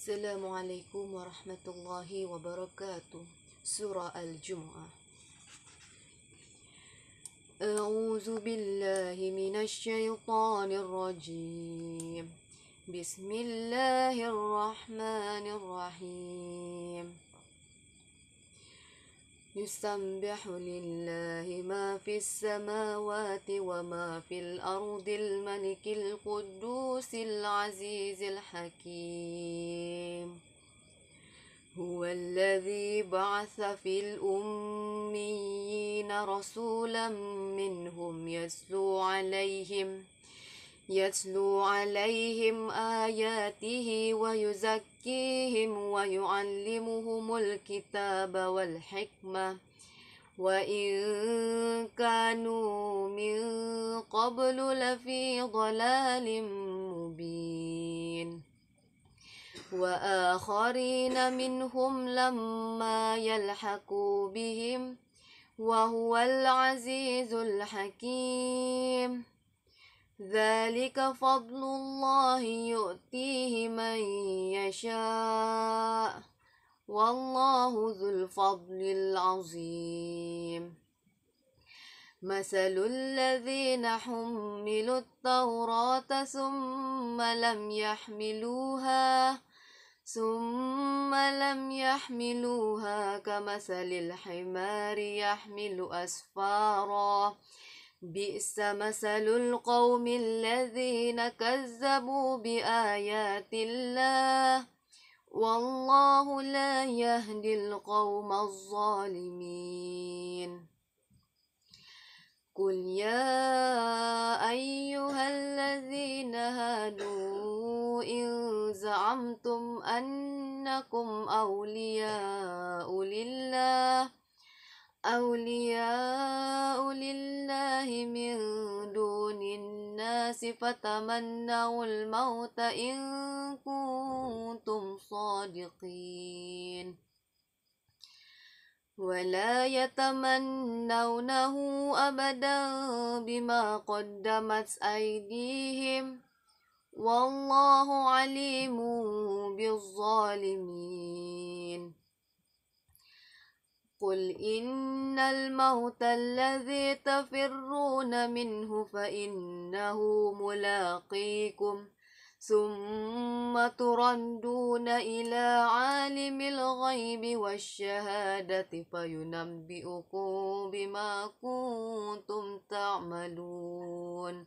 السلام عليكم ورحمة الله وبركاته سورة الجمعة أعوذ بالله من الشيطان الرجيم بسم الله الرحمن الرحيم يسبح لله ما في السماوات وما في الأرض الملك القدوس العزيز الحكيم هو الذي بعث في الأميين رسولا منهم يسلو عليهم يتلو عليهم آياته ويزكيهم ويعلمهم الكتاب والحكمة وإن كانوا من قبل لفي ضلال مبين وآخرين منهم لما يلحقوا بهم وهو العزيز الحكيم ذلك فضل الله يؤتيه من يشاء والله ذو الفضل العظيم مثل الذين حملوا التوراة ثم لم يحملوها ثم لم يحملوها كمثل الحمار يحمل أسفارا بئس مثل القوم الذين كذبوا بآيات الله والله لا يهدي القوم الظالمين قل يا أيها الذين هادوا إن زعمتم أنكم أولياء لله أولياء الله من دون الناس فتمنوا الموت إن كنتم صادقين ولا يتمنونه أبدا بما قدمت أيديهم والله عليم بالظالمين قل إن الموت الذي تفرون منه فإنه ملاقيكم ثم تردون إلى عالم الغيب والشهادة فينبئكم بما كنتم تعملون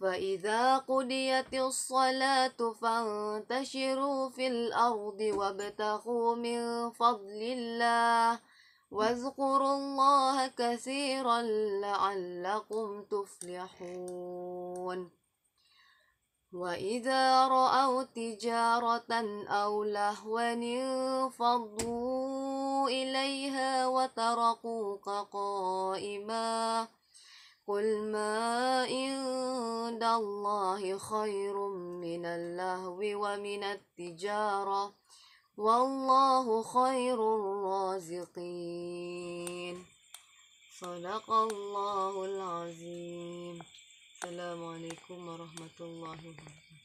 فإذا قضيت الصلاة فانتشروا في الأرض وابتغوا من فضل الله واذكروا الله كثيرا لعلكم تفلحون وإذا رأوا تجارة أو لهوا انفضوا إليها وتركوك قائما قل ما عند الله خير من اللهو ومن التجارة والله خير الرازقين صدق الله العظيم السلام عليكم ورحمة الله وبركاته